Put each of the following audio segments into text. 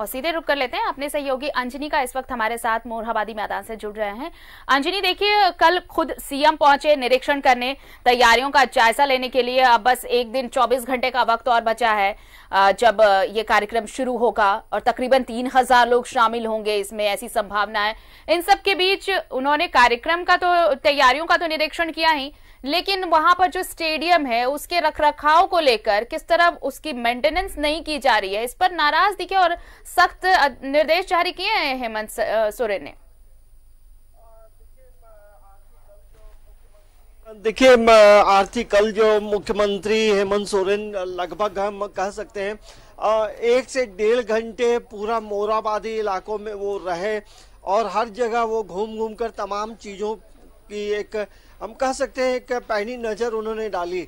और सीधे रुक कर लेते हैं अपने सहयोगी अंजनी का इस वक्त हमारे साथ मोरहाबादी मैदान से जुड़ रहे हैं अंजनी देखिए कल खुद सीएम पहुंचे निरीक्षण करने तैयारियों का जायजा लेने के लिए अब बस एक दिन चौबीस घंटे का वक्त और बचा है जब ये कार्यक्रम शुरू होगा और तकरीबन तीन हजार लोग शामिल होंगे इसमें ऐसी संभावना है इन सब के बीच उन्होंने कार्यक्रम का तो तैयारियों का तो निरीक्षण किया ही लेकिन वहां पर जो स्टेडियम है उसके रखरखाव को लेकर किस तरह उसकी मेंटेनेंस नहीं की जा रही है इस पर नाराज दिखे और सख्त निर्देश जारी किए हैं हेमंत सोरेन ने देखिए आरती कल जो मुख्यमंत्री हेमंत सोरेन लगभग हम कह सकते हैं एक से डेढ़ घंटे पूरा मोराबादी इलाकों में वो रहे और हर जगह वो घूम घूम कर तमाम चीज़ों की एक हम कह सकते हैं एक पहली नज़र उन्होंने डाली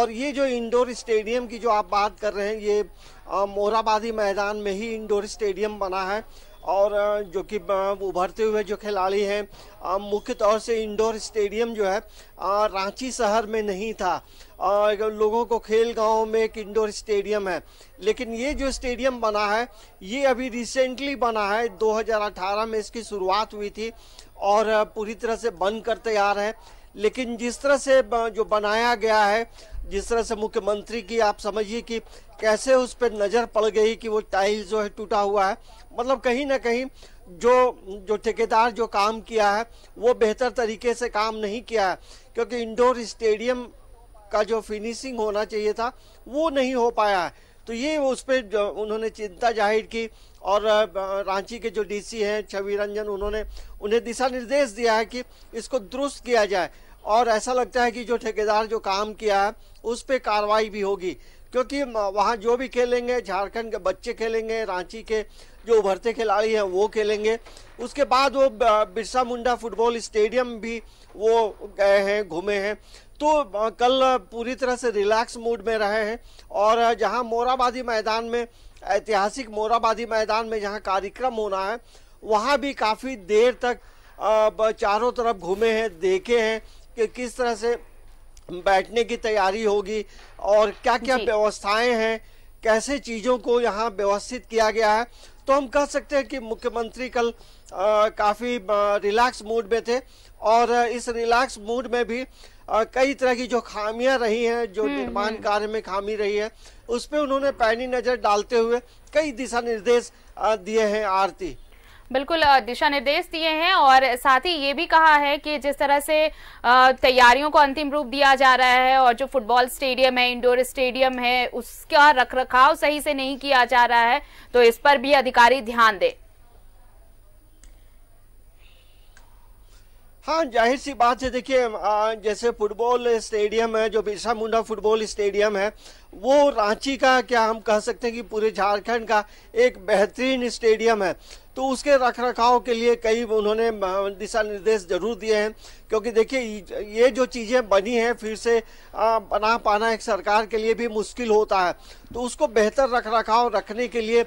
और ये जो इंडोर स्टेडियम की जो आप बात कर रहे हैं ये मोराबादी मैदान में ही इंडोर स्टेडियम बना है और जो कि उभरते हुए जो खिलाड़ी हैं मुख्य तौर से इंडोर स्टेडियम जो है रांची शहर में नहीं था लोगों को खेल गाँव में एक इंडोर स्टेडियम है लेकिन ये जो स्टेडियम बना है ये अभी रिसेंटली बना है 2018 में इसकी शुरुआत हुई थी और पूरी तरह से बंद कर तैयार है लेकिन जिस तरह से जो बनाया गया है जिस तरह से मुख्यमंत्री की आप समझिए कि कैसे उस पर नज़र पड़ गई कि वो टाइल जो है टूटा हुआ है मतलब कहीं ना कहीं जो जो ठेकेदार जो काम किया है वो बेहतर तरीके से काम नहीं किया है क्योंकि इंडोर स्टेडियम का जो फिनिशिंग होना चाहिए था वो नहीं हो पाया है तो ये उस पर उन्होंने चिंता जाहिर की और रांची के जो डीसी हैं छवि रंजन उन्होंने उन्हें दिशा निर्देश दिया है कि इसको दुरुस्त किया जाए और ऐसा लगता है कि जो ठेकेदार जो काम किया है उस पर कार्रवाई भी होगी क्योंकि वहाँ जो भी खेलेंगे झारखंड के बच्चे खेलेंगे रांची के जो उभरते खिलाड़ी हैं वो खेलेंगे उसके बाद वो बिरसा मुंडा फुटबॉल स्टेडियम भी वो गए हैं घूमे हैं तो कल पूरी तरह से रिलैक्स मूड में रहे हैं और जहाँ मोराबादी मैदान में ऐतिहासिक मोराबादी मैदान में जहाँ कार्यक्रम होना है वहाँ भी काफ़ी देर तक चारों तरफ घूमे हैं देखे हैं कि किस तरह से बैठने की तैयारी होगी और क्या क्या व्यवस्थाएं हैं कैसे चीज़ों को यहाँ व्यवस्थित किया गया है तो हम कह सकते हैं कि मुख्यमंत्री कल काफ़ी रिलैक्स मूड में थे और इस रिलैक्स मूड में भी आ, कई तरह की जो खामियां रही हैं जो हम्म, निर्माण हम्म। कार्य में खामी रही है उस पर उन्होंने पैनी नज़र डालते हुए कई दिशा निर्देश दिए हैं आरती बिल्कुल दिशा निर्देश दिए हैं और साथ ही ये भी कहा है कि जिस तरह से तैयारियों को अंतिम रूप दिया जा रहा है और जो फुटबॉल स्टेडियम है इंडोर स्टेडियम है उसका रखरखाव सही से नहीं किया जा रहा है तो इस पर भी अधिकारी ध्यान दें हाँ जाहिर सी बात है देखिए जैसे फुटबॉल स्टेडियम है जो बिरसा मुंडा फुटबॉल स्टेडियम है वो रांची का क्या हम कह सकते हैं कि पूरे झारखंड का एक बेहतरीन स्टेडियम है तो उसके रख रखाव के लिए कई उन्होंने दिशा निर्देश जरूर दिए हैं क्योंकि देखिए ये जो चीज़ें बनी हैं फिर से बना पाना एक सरकार के लिए भी मुश्किल होता है तो उसको बेहतर रख रखाव रखने के लिए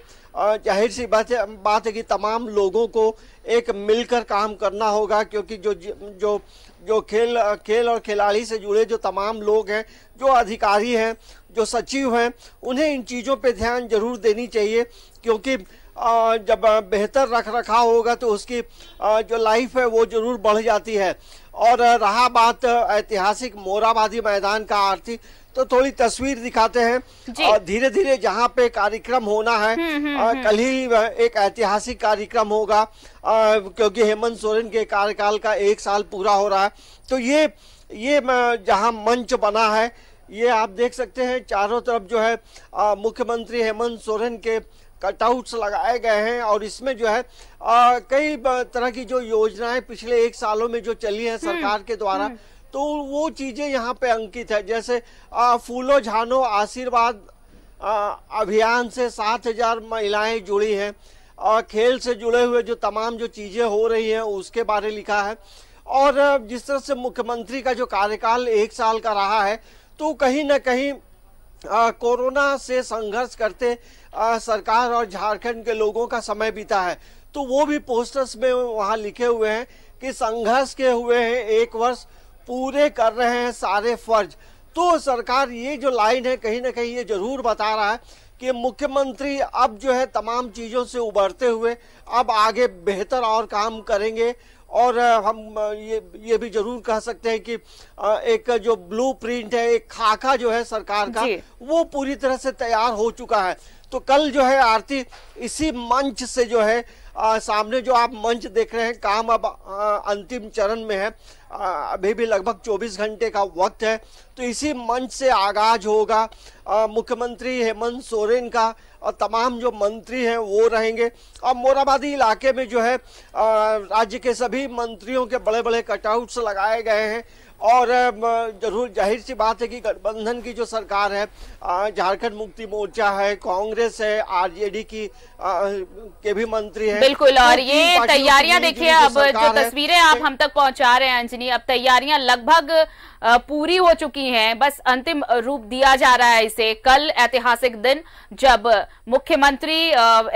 जाहिर सी बात है बात है कि तमाम लोगों को एक मिलकर काम करना होगा क्योंकि जो जो जो खेल खेल और खिलाड़ी से जुड़े जो तमाम लोग हैं जो अधिकारी हैं जो सचिव हैं उन्हें इन चीज़ों पर ध्यान जरूर देनी चाहिए क्योंकि जब बेहतर रख रखाव होगा तो उसकी जो लाइफ है वो जरूर बढ़ जाती है और रहा बात ऐतिहासिक मोराबादी मैदान का आरती तो थोड़ी तस्वीर दिखाते हैं और धीरे धीरे जहाँ पे कार्यक्रम होना है हुँ, हम्म, हुँ, हम्म, हम्म। कल ही एक ऐतिहासिक कार्यक्रम होगा क्योंकि हेमंत सोरेन के कार्यकाल का एक साल पूरा हो रहा है तो ये ये जहाँ मंच बना है ये आप देख सकते हैं चारों तरफ जो है मुख्यमंत्री हेमंत सोरेन के कटआउट्स लगाए गए हैं और इसमें जो है आ, कई तरह की जो योजनाएं पिछले एक सालों में जो चली है हम्म, सरकार के द्वारा हम्म। तो वो चीजें यहाँ पे अंकित है जैसे फूलों झानो आशीर्वाद अभियान से सात हजार महिलाएं जुड़ी हैं और खेल से जुड़े हुए जो तमाम जो चीजें हो रही हैं उसके बारे लिखा है और जिस तरह से मुख्यमंत्री का जो कार्यकाल एक साल का रहा है तो कहीं ना कहीं कोरोना से संघर्ष करते आ, सरकार और झारखंड के लोगों का समय बीता है तो वो भी पोस्टर्स में वहाँ लिखे हुए हैं कि संघर्ष के हुए हैं एक वर्ष पूरे कर रहे हैं सारे फर्ज तो सरकार ये जो लाइन है कहीं ना कहीं ये जरूर बता रहा है कि मुख्यमंत्री अब जो है तमाम चीज़ों से उबरते हुए अब आगे बेहतर और काम करेंगे और हम ये ये भी जरूर कह सकते हैं कि एक जो ब्लू प्रिंट है एक खाका जो है सरकार का वो पूरी तरह से तैयार हो चुका है तो कल जो है आरती इसी मंच से जो है आ, सामने जो आप मंच देख रहे हैं काम अब अंतिम चरण में है आ, अभी भी लगभग 24 घंटे का वक्त है तो इसी मंच से आगाज होगा मुख्यमंत्री हेमंत सोरेन का और तमाम जो मंत्री हैं वो रहेंगे और मोराबादी इलाके में जो है राज्य के सभी मंत्रियों के बड़े बड़े कटआउट्स लगाए गए हैं और जरूर जाहिर सी बात है कि गठबंधन की जो सरकार है झारखंड मुक्ति मोर्चा है कांग्रेस है आरजेडी की आ, के भी मंत्री है बिल्कुल और ये तैयारियां देखिए अब जो तस्वीरें आप हम तक पहुंचा रहे हैं अंजनी अब तैयारियां लगभग पूरी हो चुकी हैं बस अंतिम रूप दिया जा रहा है इसे कल ऐतिहासिक दिन जब मुख्यमंत्री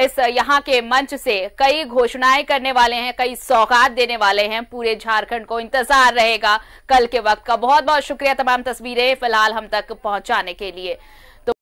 इस यहाँ के मंच से कई घोषणाएं करने वाले हैं कई सौगात देने वाले हैं पूरे झारखंड को इंतजार रहेगा कल के वक्त का बहुत बहुत शुक्रिया तमाम तस्वीरें फिलहाल हम तक पहुंचाने के लिए